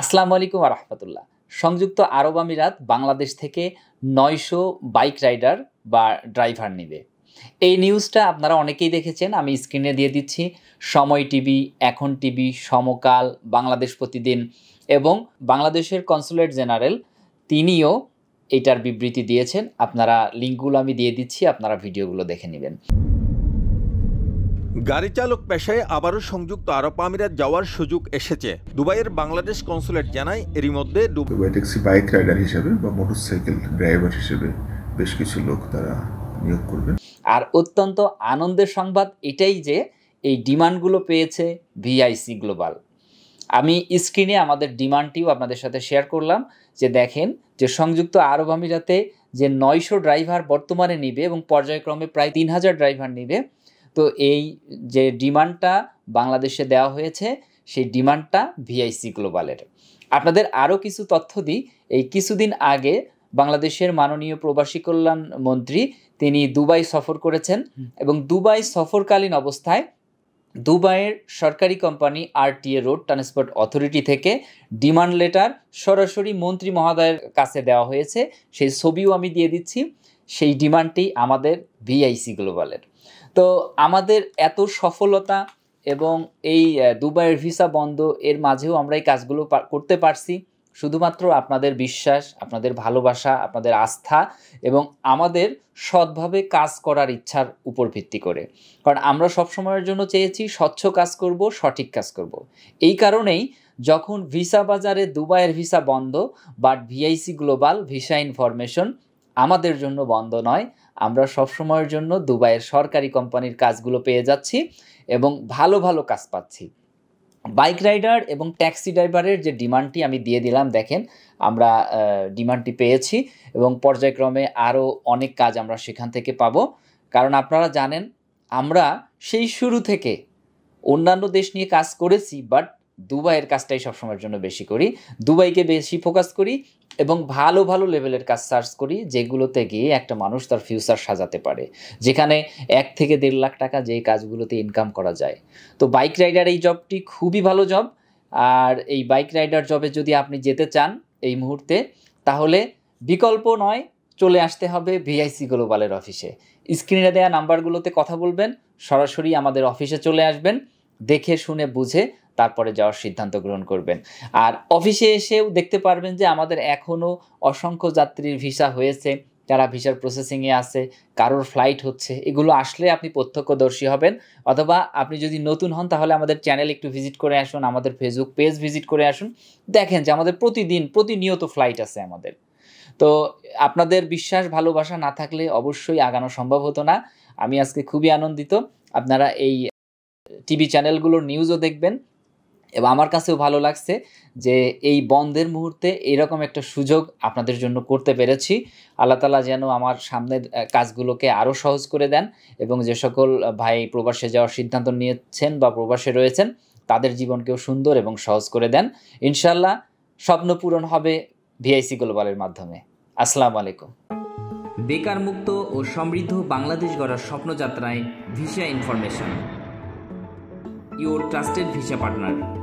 আসসালামু আলাইকুম রহমতুল্লাহ সংযুক্ত আরব আমিরাত বাংলাদেশ থেকে নয়শো বাইক রাইডার বা ড্রাইভার নেবে এই নিউজটা আপনারা অনেকেই দেখেছেন আমি স্ক্রিনে দিয়ে দিচ্ছি সময় টিভি এখন টিভি সমকাল বাংলাদেশ প্রতিদিন এবং বাংলাদেশের কনসুলেট জেনারেল তিনিও এটার বিবৃতি দিয়েছেন আপনারা লিঙ্কগুলো আমি দিয়ে দিচ্ছি আপনারা ভিডিওগুলো দেখে নেবেন গাড়ি চালক পেশায় আবারও সংযুক্ত আরব আমিরাত যাওয়ার সুযোগ এসেছে দুবাইয়ের বাংলাদেশ কনসুলেট জানায় এরই মধ্যে ট্যাক্সি বাইক রাইডার হিসেবে বা মোটরসাইকেল ড্রাইভার হিসেবে বেশ কিছু লোক তারা নিয়োগ করবে আর অত্যন্ত আনন্দের সংবাদ এটাই যে এই ডিমান্ডগুলো পেয়েছে ভিআইসি গ্লোবাল আমি স্ক্রিনে আমাদের ডিমান্ডটিও আপনাদের সাথে শেয়ার করলাম যে দেখেন যে সংযুক্ত আরব আমিরাতে যে নয়শো ড্রাইভার বর্তমানে নিবে এবং পর্যায়ক্রমে প্রায় তিন হাজার ড্রাইভার নিবে তো এই যে ডিমান্ডটা বাংলাদেশে দেওয়া হয়েছে সেই ডিমান্ডটা ভিআইসি গ্লোবালের আপনাদের আরও কিছু তথ্য দিই এই কিছুদিন আগে বাংলাদেশের মাননীয় প্রবাসী কল্যাণ মন্ত্রী তিনি দুবাই সফর করেছেন এবং দুবাই সফরকালীন অবস্থায় দুবাইয়ের সরকারি company RTA road transport authority থেকে ডিমান্ড লেটার সরাসরি মন্ত্রী মহোদয়ের কাছে দেওয়া হয়েছে সেই ছবিও আমি দিয়ে দিচ্ছি সেই ডিমান্ডটি আমাদের ভিআইসি গ্লোবালের তো আমাদের এত সফলতা এবং এই দুবাইয়ের ভিসা বন্ধ এর মাঝেও আমরা এই কাজগুলো করতে পারছি শুধুমাত্র আপনাদের বিশ্বাস আপনাদের ভালোবাসা আপনাদের আস্থা এবং আমাদের সৎভাবে কাজ করার ইচ্ছার উপর ভিত্তি করে কারণ আমরা সবসময়ের জন্য চেয়েছি স্বচ্ছ কাজ করব সঠিক কাজ করব। এই কারণেই যখন ভিসা বাজারে দুবাইয়ের ভিসা বন্ধ but VIC global visa information আমাদের জন্য বন্ধ নয় আমরা সবসময়ের জন্য দুবাইয়ের সরকারি কোম্পানির কাজগুলো পেয়ে যাচ্ছি এবং ভালো ভালো কাজ পাচ্ছি বাইক রাইডার এবং ট্যাক্সি ড্রাইভারের যে ডিমান্ডটি আমি দিয়ে দিলাম দেখেন আমরা ডিমান্ডটি পেয়েছি এবং পর্যায়ক্রমে আরও অনেক কাজ আমরা সেখান থেকে পাব কারণ আপনারা জানেন আমরা সেই শুরু থেকে অন্যান্য দেশ নিয়ে কাজ করেছি বাট দুবাইয়ের কাজটাই সবসময়ের জন্য বেশি করি দুবাইকে বেশি ফোকাস করি এবং ভালো ভালো লেভেলের কাজ সার্চ করি যেগুলোতে গিয়ে একটা মানুষ তার ফিউচার সাজাতে পারে যেখানে এক থেকে দেড় লাখ টাকা যেই কাজগুলোতে ইনকাম করা যায় তো বাইক রাইডার এই জবটি খুবই ভালো জব আর এই বাইক রাইডার জবে যদি আপনি যেতে চান এই মুহূর্তে তাহলে বিকল্প নয় চলে আসতে হবে ভিআইসি গ্লোবালের অফিসে স্ক্রিনে দেওয়া নাম্বারগুলোতে কথা বলবেন সরাসরি আমাদের অফিসে চলে আসবেন দেখে শুনে বুঝে তারপরে যাওয়ার সিদ্ধান্ত গ্রহণ করবেন আর অফিসে এসেও দেখতে পারবেন যে আমাদের এখনও অসংখ্য যাত্রীর ভিসা হয়েছে যারা ভিসার প্রসেসিংয়ে আছে কারোর ফ্লাইট হচ্ছে এগুলো আসলে আপনি প্রত্যক্ষদর্শী হবেন অথবা আপনি যদি নতুন হন তাহলে আমাদের চ্যানেল একটু ভিজিট করে আসুন আমাদের ফেসবুক পেজ ভিজিট করে আসুন দেখেন যে আমাদের প্রতিদিন প্রতিনিয়ত ফ্লাইট আছে আমাদের তো আপনাদের বিশ্বাস ভালোবাসা না থাকলে অবশ্যই আগানো সম্ভব হতো না আমি আজকে খুবই আনন্দিত আপনারা এই টিভি চ্যানেলগুলোর নিউজও দেখবেন এবং আমার কাছেও ভালো লাগছে যে এই বন্ধের মুহূর্তে এরকম একটা সুযোগ আপনাদের জন্য করতে পেরেছি আল্লাহ তালা যেন আমার সামনের কাজগুলোকে আরও সহজ করে দেন এবং যে সকল ভাই প্রবাসে যাওয়ার সিদ্ধান্ত নিয়েছেন বা প্রবাসে রয়েছেন তাদের জীবনকেও সুন্দর এবং সহজ করে দেন ইনশাল্লাহ স্বপ্ন পূরণ হবে ভিআইসি গ্লোবালের মাধ্যমে আসসালাম আলাইকুম বেকার মুক্ত ও সমৃদ্ধ বাংলাদেশ গড়ার স্বপ্নযাত্রায় visa information your trusted visa partner